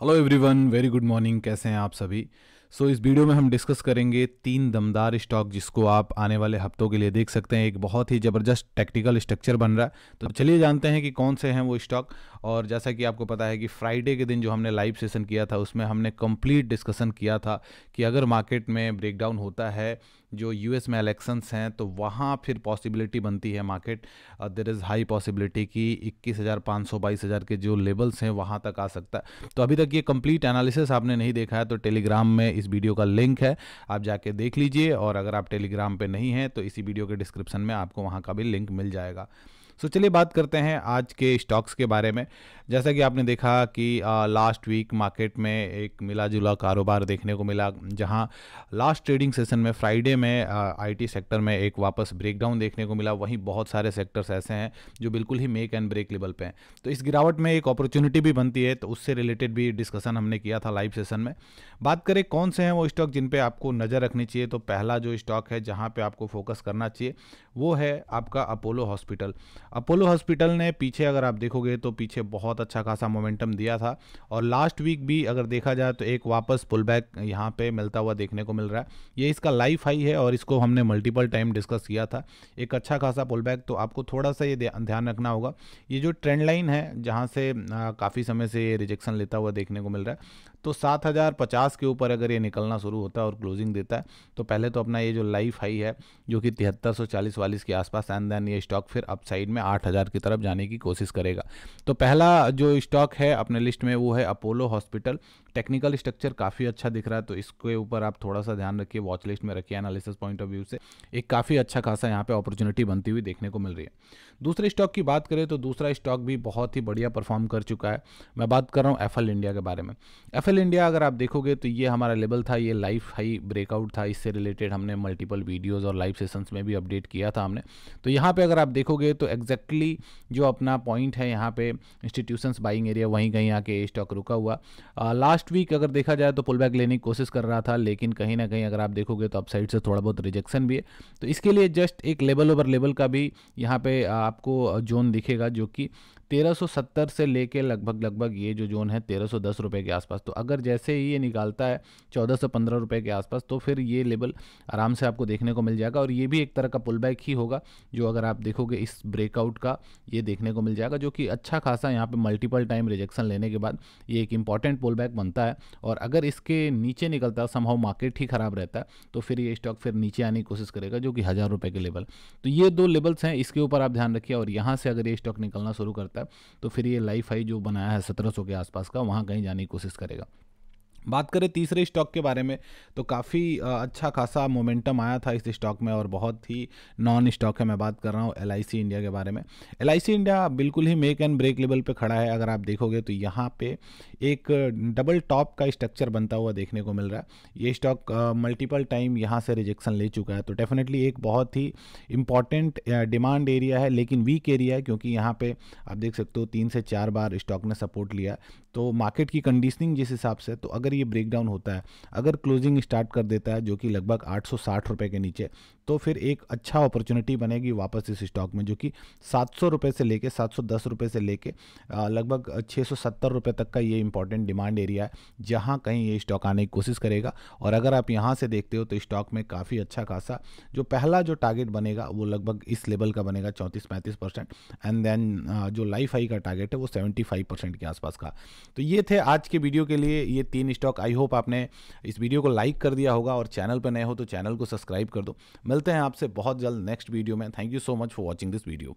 hello everyone very good morning कैसे हैं आप सभी सो so, इस वीडियो में हम डिस्कस करेंगे तीन दमदार स्टॉक जिसको आप आने वाले हफ्तों के लिए देख सकते हैं एक बहुत ही ज़बरदस्त टेक्टिकल स्ट्रक्चर बन रहा है तो चलिए जानते हैं कि कौन से हैं वो स्टॉक और जैसा कि आपको पता है कि फ्राइडे के दिन जो हमने लाइव सेशन किया था उसमें हमने कंप्लीट डिस्कशन किया था कि अगर मार्केट में ब्रेकडाउन होता है जो यूएस में इलेक्शंस हैं तो वहाँ फिर पॉसिबिलिटी बनती है market there is high possibility कि इक्कीस हज़ार पाँच सौ बाईस हज़ार के जो लेवल्स हैं वहाँ तक आ सकता है तो अभी तक ये कंप्लीट एनालिसिस आपने नहीं देखा है तो टेलीग्राम में इस वीडियो का लिंक है आप जाके देख लीजिए और अगर आप टेलीग्राम पर नहीं हैं तो इसी वीडियो के डिस्क्रिप्शन में आपको वहाँ का भी लिंक मिल जाएगा सो चलिए बात करते हैं आज के स्टॉक्स के बारे में जैसा कि आपने देखा कि आ, लास्ट वीक मार्केट में एक मिला जुला कारोबार देखने को मिला जहां लास्ट ट्रेडिंग सेशन में फ्राइडे में आईटी सेक्टर में एक वापस ब्रेकडाउन देखने को मिला वहीं बहुत सारे सेक्टर्स ऐसे हैं जो बिल्कुल ही मेक एंड ब्रेक लेवल पे हैं तो इस गिरावट में एक अपॉर्चुनिटी भी बनती है तो उससे रिलेटेड भी डिस्कशन हमने किया था लाइव सेशन में बात करें कौन से हैं वो स्टॉक जिन पर आपको नज़र रखनी चाहिए तो पहला जो स्टॉक है जहाँ पर आपको फोकस करना चाहिए वो है आपका अपोलो हॉस्पिटल अपोलो हॉस्पिटल ने पीछे अगर आप देखोगे तो पीछे बहुत अच्छा खासा मोमेंटम दिया था और लास्ट वीक भी अगर देखा जाए तो एक वापस पुल बैक यहाँ पर मिलता हुआ देखने को मिल रहा है ये इसका लाइफ हाई है और इसको हमने मल्टीपल टाइम डिस्कस किया था एक अच्छा खासा पुल बैक तो आपको थोड़ा सा ये ध्यान रखना होगा ये जो ट्रेंड लाइन है जहाँ से काफ़ी समय से ये रिजेक्शन लेता हुआ देखने को मिल रहा है तो सात हज़ार पचास के ऊपर अगर ये निकलना शुरू होता है और क्लोजिंग देता है तो पहले तो अपना ये जो लाइफ हाई है जो कि तिहत्तर सौ चालीस वालीस के आसपास एंड देन ये स्टॉक फिर अप साइड में आठ हज़ार की तरफ जाने की कोशिश करेगा तो पहला जो स्टॉक है अपने लिस्ट में वो है अपोलो हॉस्पिटल टेक्निकल स्ट्रक्चर काफ़ी अच्छा दिख रहा है तो इसके ऊपर आप थोड़ा सा ध्यान रखिए वॉच लिस्ट में रखिए एनालिसिस पॉइंट ऑफ व्यू से एक काफ़ी अच्छा खासा यहाँ पे अपॉर्चुनिटी बनती हुई देखने को मिल रही है दूसरे स्टॉक की बात करें तो दूसरा स्टॉक भी बहुत ही बढ़िया परफॉर्म कर चुका है मैं बात कर रहा हूँ एफ इंडिया के बारे में एफ डिजिटल इंडिया अगर आप देखोगे तो ये हमारा लेवल था ये लाइफ हाई ब्रेकआउट था इससे रिलेटेड हमने मल्टीपल वीडियोस और लाइव सेशंस में भी अपडेट किया था हमने तो यहाँ पे अगर आप देखोगे तो एग्जैक्टली exactly जो अपना पॉइंट है यहाँ पे इंस्टीट्यूशंस बाइंग एरिया वहीं कहीं आके स्टॉक रुका हुआ लास्ट वीक अगर देखा जाए तो पुल बैक लेने की कोशिश कर रहा था लेकिन कहीं ना कहीं अगर आप देखोगे तो अपसाइड से थोड़ा बहुत रिजेक्शन भी है तो इसके लिए जस्ट एक लेवल ओवर लेवल का भी यहाँ पे आपको जोन दिखेगा जो कि 1370 से लेके लगभग लगभग ये जो जोन है 1310 रुपए के आसपास तो अगर जैसे ही ये निकालता है 14 से 15 रुपए के आसपास तो फिर ये लेवल आराम से आपको देखने को मिल जाएगा और ये भी एक तरह का पुल बैक ही होगा जो अगर आप देखोगे इस ब्रेकआउट का ये देखने को मिल जाएगा जो कि अच्छा खासा यहाँ पर मल्टीपल टाइम रिजेक्शन लेने के बाद ये एक इंपॉर्टेंट पुल बैक बनता है और अगर इसके नीचे निकलता है मार्केट ही ख़राब रहता है तो फिर ये स्टॉक फिर नीचे आने की कोशिश करेगा जो कि हज़ार रुपये के लेवल तो ये दो लेवल्स हैं इसके ऊपर आप ध्यान रखिए और यहाँ से अगर ये स्टॉक निकलना शुरू करता सकता है तो फिर ये लाइफ हाई जो बनाया है सत्रह के आसपास का वहाँ कहीं जाने की कोशिश करेगा बात करें तीसरे स्टॉक के बारे में तो काफ़ी अच्छा खासा मोमेंटम आया था इस स्टॉक में और बहुत ही नॉन स्टॉक है मैं बात कर रहा हूँ एल इंडिया के बारे में एल इंडिया बिल्कुल ही मेक एंड ब्रेक लेवल पे खड़ा है अगर आप देखोगे तो यहाँ पे एक डबल टॉप का स्ट्रक्चर बनता हुआ देखने को मिल रहा है ये स्टॉक मल्टीपल टाइम यहाँ से रिजेक्शन ले चुका है तो डेफिनेटली एक बहुत ही इंपॉर्टेंट डिमांड एरिया है लेकिन वीक एरिया है क्योंकि यहाँ पर आप देख सकते हो तीन से चार बार स्टॉक ने सपोर्ट लिया तो मार्केट की कंडीशनिंग जिस हिसाब से तो अगर ये ब्रेक डाउन होता है अगर क्लोजिंग स्टार्ट कर देता है जो कि लगभग आठ सौ के नीचे तो फिर एक अच्छा अपॉर्चुनिटी बनेगी वापस इस स्टॉक में जो कि सात सौ से लेके सात सौ दस से लेके लगभग छः सौ तक का ये इंपॉर्टेंट डिमांड एरिया है जहाँ कहीं ये स्टॉक आने की कोशिश करेगा और अगर आप यहाँ से देखते हो तो स्टॉक में काफ़ी अच्छा खासा जो पहला जो टारगेट बनेगा वो लगभग इस लेवल का बनेगा चौंतीस पैंतीस परसेंट एंड देन जो लाइफ आई का टारगेट है वो सेवेंटी फाइव परसेंट के आसपास का तो ये थे आज के वीडियो के लिए ये तीन स्टॉक स्टॉक आई होप आपने इस वीडियो को लाइक कर दिया होगा और चैनल पर नए हो तो चैनल को सब्सक्राइब कर दो मिलते हैं आपसे बहुत जल्द नेक्स्ट वीडियो में thank you so much for watching this video